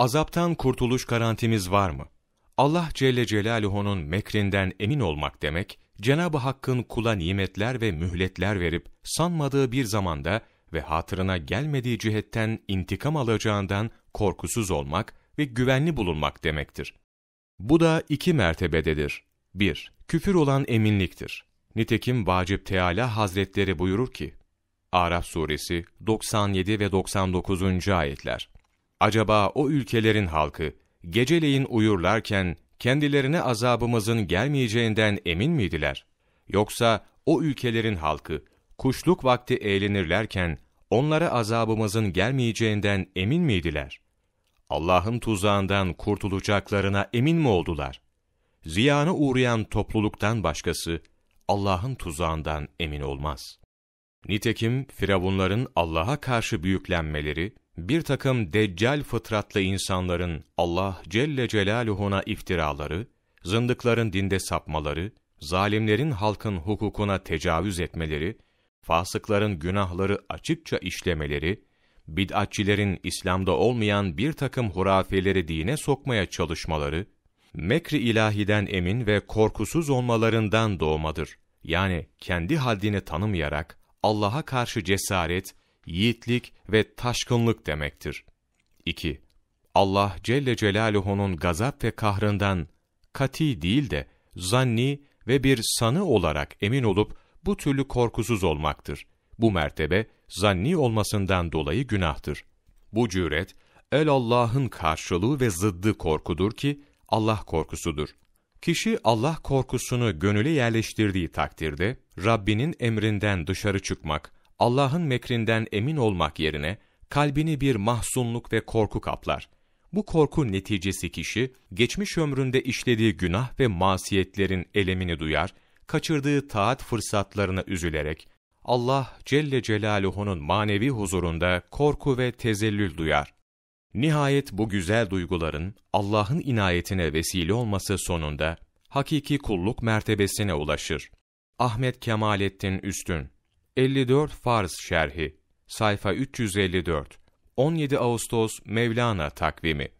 Azaptan kurtuluş garantimiz var mı? Allah Celle Celaluhu'nun mekrinden emin olmak demek, Cenab-ı Hakk'ın kula nimetler ve mühletler verip sanmadığı bir zamanda ve hatırına gelmediği cihetten intikam alacağından korkusuz olmak ve güvenli bulunmak demektir. Bu da iki mertebededir. 1. Küfür olan eminliktir. Nitekim Vacip Teala Hazretleri buyurur ki, Araf Suresi 97 ve 99. ayetler. Acaba o ülkelerin halkı geceleyin uyurlarken kendilerine azabımızın gelmeyeceğinden emin miydiler? Yoksa o ülkelerin halkı kuşluk vakti eğlenirlerken onlara azabımızın gelmeyeceğinden emin miydiler? Allah'ın tuzağından kurtulacaklarına emin mi oldular? Ziyanı uğrayan topluluktan başkası Allah'ın tuzağından emin olmaz. Nitekim Firavunların Allah'a karşı büyüklenmeleri bir takım deccal fıtratlı insanların Allah Celle Celaluhu'na iftiraları, zındıkların dinde sapmaları, zalimlerin halkın hukukuna tecavüz etmeleri, fasıkların günahları açıkça işlemeleri, bid'atçilerin İslam'da olmayan bir takım hurafeleri dine sokmaya çalışmaları, mekri ilahiden emin ve korkusuz olmalarından doğmadır. Yani kendi haddini tanımayarak Allah'a karşı cesaret yiğitlik ve taşkınlık demektir. 2. Allah Celle Celaluhu'nun gazap ve kahrından kati değil de zanni ve bir sanı olarak emin olup bu türlü korkusuz olmaktır. Bu mertebe zanni olmasından dolayı günahtır. Bu cüret el Allah'ın karşılığı ve zıddı korkudur ki Allah korkusudur. Kişi Allah korkusunu gönüle yerleştirdiği takdirde Rabbinin emrinden dışarı çıkmak, Allah'ın mekrinden emin olmak yerine kalbini bir mahzunluk ve korku kaplar. Bu korku neticesi kişi, geçmiş ömründe işlediği günah ve masiyetlerin elemini duyar, kaçırdığı taat fırsatlarına üzülerek, Allah Celle Celaluhu'nun manevi huzurunda korku ve tezellül duyar. Nihayet bu güzel duyguların Allah'ın inayetine vesile olması sonunda hakiki kulluk mertebesine ulaşır. Ahmet Kemalettin Üstün 54 Farz Şerhi Sayfa 354 17 Ağustos Mevlana Takvimi